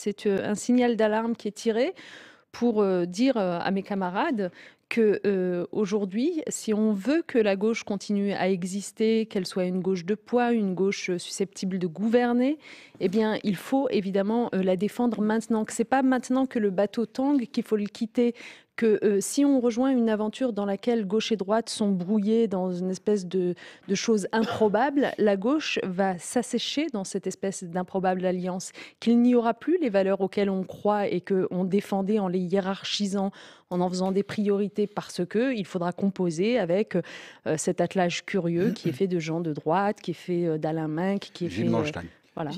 c'est euh, un signal d'alarme qui est tiré pour euh, dire euh, à mes camarades que euh, aujourd'hui, si on veut que la gauche continue à exister, qu'elle soit une gauche de poids, une gauche euh, susceptible de gouverner, eh bien, il faut évidemment euh, la défendre maintenant. Que c'est pas maintenant que le bateau tangue qu'il faut le quitter. Que si on rejoint une aventure dans laquelle gauche et droite sont brouillées dans une espèce de, de chose improbable, la gauche va s'assécher dans cette espèce d'improbable alliance. Qu'il n'y aura plus les valeurs auxquelles on croit et qu'on défendait en les hiérarchisant, en en faisant des priorités parce qu'il faudra composer avec euh, cet attelage curieux mmh. qui est fait de gens de droite, qui est fait euh, d'Alain Minck, qui est fait. Euh, voilà.